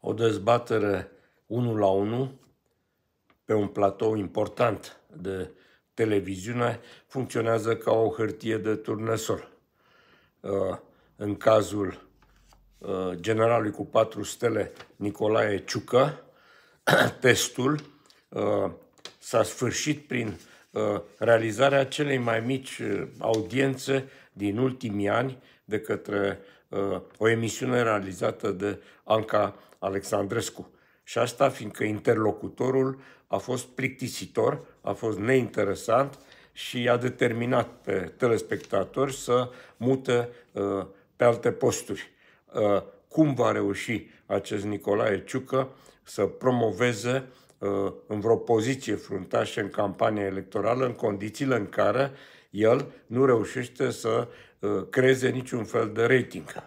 o dezbatere unul la unul pe un platou important de televiziune funcționează ca o hârtie de turnesol. Uh, în cazul uh, generalului cu patru stele Nicolae Ciucă, testul uh, s-a sfârșit prin Uh, realizarea celei mai mici uh, audiențe din ultimii ani de către uh, o emisiune realizată de Anca Alexandrescu. Și asta fiindcă interlocutorul a fost plictisitor, a fost neinteresant și a determinat pe telespectatori să mute pe alte posturi. Cum va reuși acest Nicolae Ciucă să promoveze Uh, în vreo poziție fruntașă în campania electorală în condițiile în care el nu reușește să uh, creeze niciun fel de rating.